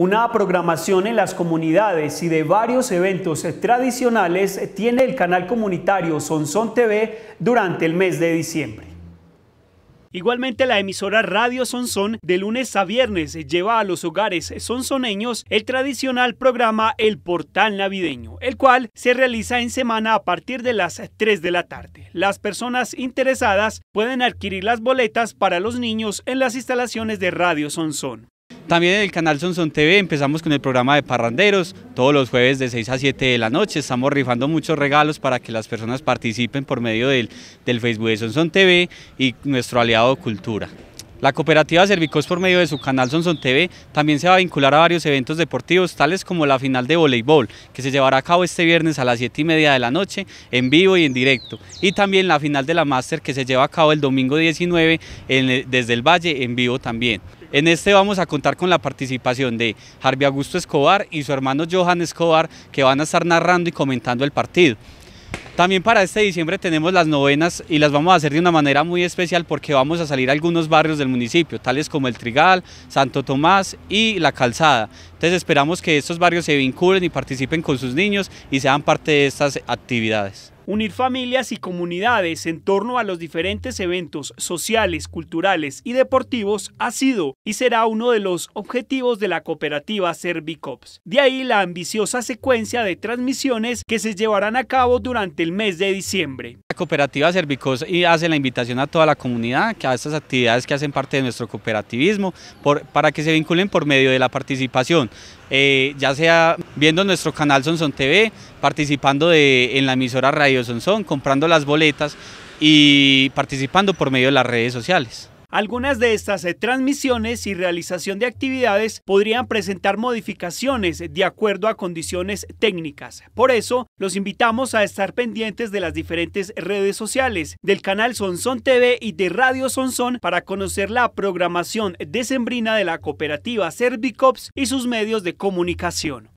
Una programación en las comunidades y de varios eventos tradicionales tiene el canal comunitario Sonson TV durante el mes de diciembre. Igualmente la emisora Radio Sonson de lunes a viernes lleva a los hogares sonsoneños el tradicional programa El Portal Navideño, el cual se realiza en semana a partir de las 3 de la tarde. Las personas interesadas pueden adquirir las boletas para los niños en las instalaciones de Radio Sonson. También en el canal Sonson TV empezamos con el programa de Parranderos, todos los jueves de 6 a 7 de la noche. Estamos rifando muchos regalos para que las personas participen por medio del, Facebook de Sonson TV y nuestro aliado Cultura. La cooperativa Servicos por medio de su canal Sonson TV también se va a vincular a varios eventos deportivos tales como la final de voleibol que se llevará a cabo este viernes a las 7 y media de la noche en vivo y en directo y también la final de la Master que se lleva a cabo el domingo 19 desde el Valle en vivo también. En este vamos a contar con la participación de Harvey Augusto Escobar y su hermano Johan Escobar que van a estar narrando y comentando el partido. También para este diciembre tenemos las novenas y las vamos a hacer de una manera muy especial porque vamos a salir a algunos barrios del municipio, tales como El Trigal, Santo Tomás y La Calzada. Entonces esperamos que estos barrios se vinculen y participen con sus niños y sean parte de estas actividades unir familias y comunidades en torno a los diferentes eventos sociales, culturales y deportivos ha sido y será uno de los objetivos de la cooperativa Servicops. De ahí la ambiciosa secuencia de transmisiones que se llevarán a cabo durante el mes de diciembre. Cooperativa Servicos y hace la invitación a toda la comunidad que a estas actividades que hacen parte de nuestro cooperativismo para que se vinculen por medio de la participación, eh, ya sea viendo nuestro canal Sonson TV, participando en la emisora Radio Sonson, comprando las boletas y participando por medio de las redes sociales. Algunas de estas eh, transmisiones y realización de actividades podrían presentar modificaciones de acuerdo a condiciones técnicas. Por eso, los invitamos a estar pendientes de las diferentes redes sociales, del canal Sonson TV y de Radio Sonson para conocer la programación decembrina de la cooperativa Servicops y sus medios de comunicación.